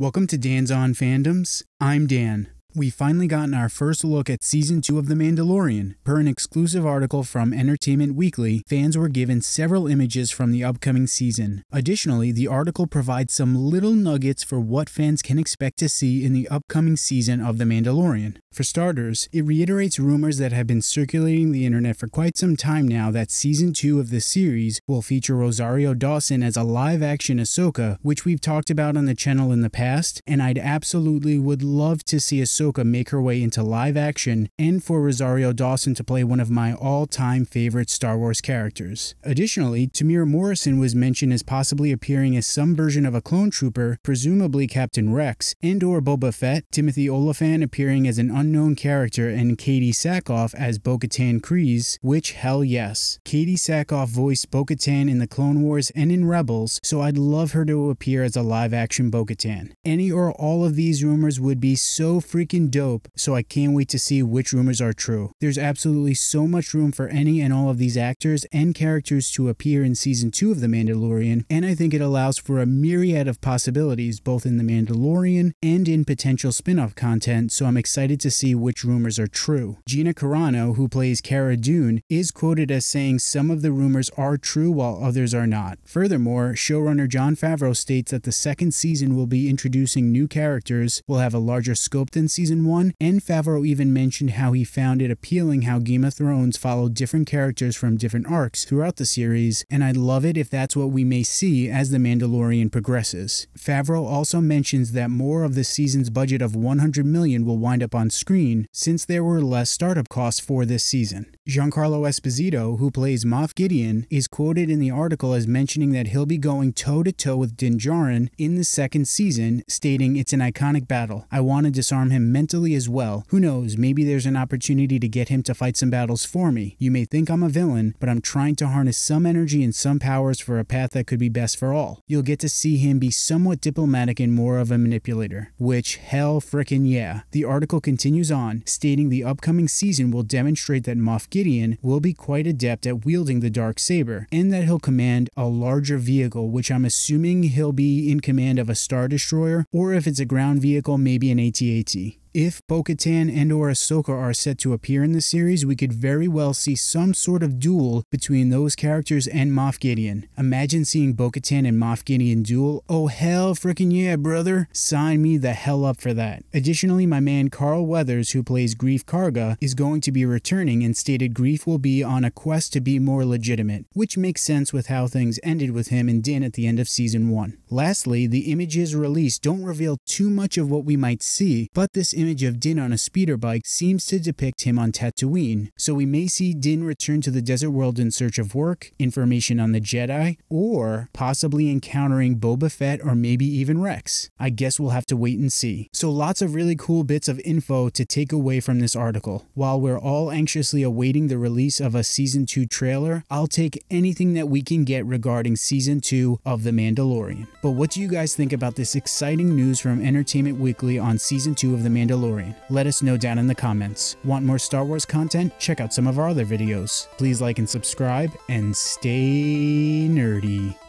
Welcome to Dan's On Fandoms. I'm Dan we've finally gotten our first look at Season 2 of The Mandalorian. Per an exclusive article from Entertainment Weekly, fans were given several images from the upcoming season. Additionally, the article provides some little nuggets for what fans can expect to see in the upcoming season of The Mandalorian. For starters, it reiterates rumors that have been circulating the internet for quite some time now that Season 2 of the series will feature Rosario Dawson as a live-action Ahsoka, which we've talked about on the channel in the past, and I'd absolutely would love to see Ahsoka make her way into live action and for Rosario Dawson to play one of my all-time favorite Star Wars characters. Additionally, Tamir Morrison was mentioned as possibly appearing as some version of a clone trooper, presumably Captain Rex, and or Boba Fett, Timothy Oliphant appearing as an unknown character, and Katie Sackhoff as Bo-Katan Kryze, which hell yes. Katie Sackhoff voiced Bo-Katan in the Clone Wars and in Rebels, so I'd love her to appear as a live-action Bo-Katan. Any or all of these rumors would be so freaking dope, so I can't wait to see which rumors are true. There's absolutely so much room for any and all of these actors and characters to appear in season 2 of The Mandalorian, and I think it allows for a myriad of possibilities both in The Mandalorian and in potential spin-off content, so I'm excited to see which rumors are true. Gina Carano, who plays Cara Dune, is quoted as saying some of the rumors are true while others are not. Furthermore, showrunner John Favreau states that the second season will be introducing new characters, will have a larger scope than season 1, and Favreau even mentioned how he found it appealing how Game of Thrones followed different characters from different arcs throughout the series, and I'd love it if that's what we may see as The Mandalorian progresses. Favreau also mentions that more of the season's budget of 100 million will wind up on screen since there were less startup costs for this season. Giancarlo Esposito, who plays Moff Gideon, is quoted in the article as mentioning that he'll be going toe to toe with Din Djarin in the second season, stating it's an iconic battle. I want to disarm him mentally as well. Who knows, maybe there's an opportunity to get him to fight some battles for me. You may think I'm a villain, but I'm trying to harness some energy and some powers for a path that could be best for all. You'll get to see him be somewhat diplomatic and more of a manipulator. Which, hell frickin' yeah. The article continues on, stating the upcoming season will demonstrate that Moff Gideon will be quite adept at wielding the dark saber, and that he'll command a larger vehicle, which I'm assuming he'll be in command of a star destroyer, or if it's a ground vehicle, maybe an AT-AT if Bo-Katan and or Ahsoka are set to appear in the series, we could very well see some sort of duel between those characters and Moff Gideon. Imagine seeing Bo-Katan and Moff Gideon duel. Oh hell freaking yeah, brother. Sign me the hell up for that. Additionally, my man Carl Weathers, who plays Grief Karga, is going to be returning and stated Grief will be on a quest to be more legitimate, which makes sense with how things ended with him and Din at the end of season 1. Lastly, the images released don't reveal too much of what we might see, but this image of Din on a speeder bike seems to depict him on Tatooine, so we may see Din return to the desert world in search of work, information on the Jedi, or possibly encountering Boba Fett or maybe even Rex. I guess we'll have to wait and see. So lots of really cool bits of info to take away from this article. While we're all anxiously awaiting the release of a season 2 trailer, I'll take anything that we can get regarding season 2 of The Mandalorian. But what do you guys think about this exciting news from Entertainment Weekly on season 2 of The Mandalorian? Mandalorian? Let us know down in the comments. Want more Star Wars content? Check out some of our other videos. Please like and subscribe, and stay nerdy.